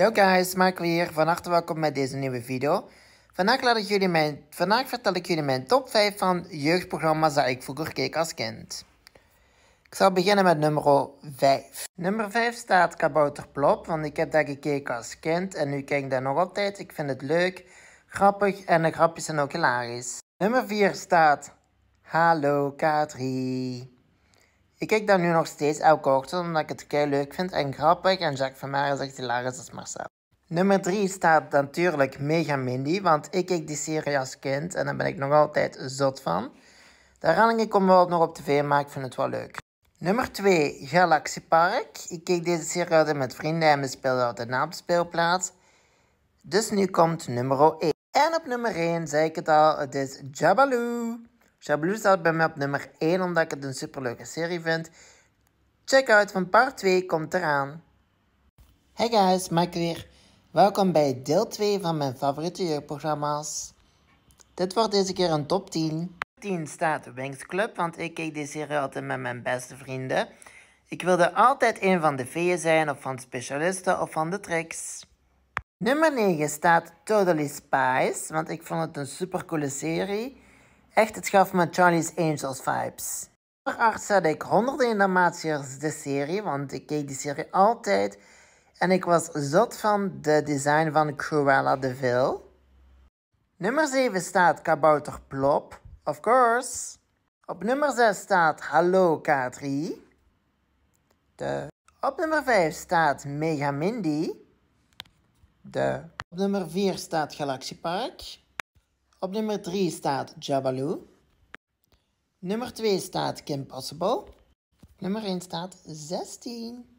Yo guys, Mark weer. Van harte welkom bij deze nieuwe video. Vandaag, laat ik jullie mijn, vandaag vertel ik jullie mijn top 5 van jeugdprogramma's dat ik vroeger keek als kind. Ik zal beginnen met nummer 5. Nummer 5 staat Kabouter Plop, want ik heb daar gekeken als kind en nu kijk ik daar nog altijd. Ik vind het leuk, grappig en de grapjes zijn ook hilarisch. Nummer 4 staat Hallo K3. Ik kijk daar nu nog steeds elke ochtend omdat ik het kei leuk vind en grappig en Jacques zegt is echt hilarisch als Marcel. Nummer 3 staat natuurlijk Mega Mindy, want ik keek die serie als kind en daar ben ik nog altijd zot van. De herhalingen komen wel nog op tv, maar ik vind het wel leuk. Nummer 2, Galaxy Park. Ik keek deze serie altijd met vrienden en we speelden altijd na op de speelplaats. Dus nu komt nummer 1. En op nummer 1, zei ik het al, het is Jabaloo. Chablu staat bij mij op nummer 1 omdat ik het een superleuke serie vind. Check out van part 2 komt eraan. Hey guys, Mike weer. Welkom bij deel 2 van mijn favoriete jeugdprogramma's. Dit wordt deze keer een top 10. 10 staat Wings Club, want ik keek deze serie altijd met mijn beste vrienden. Ik wilde altijd een van de veeën zijn, of van specialisten, of van de tricks. Nummer 9 staat Totally Spies, want ik vond het een coole serie. Echt, het gaf me Charlie's Angels vibes. 8 had ik honderden in Dalmatiërs de serie, want ik keek die serie altijd. En ik was zot van de design van Cruella de Vil. Nummer 7 staat Kabouter Plop, of course. Op nummer 6 staat Hallo k De. Op nummer 5 staat Mega Mindy. De. Op nummer 4 staat Galaxy Park. Op nummer 3 staat Jabaloo. Nummer 2 staat Kim Possible. Nummer 1 staat 16.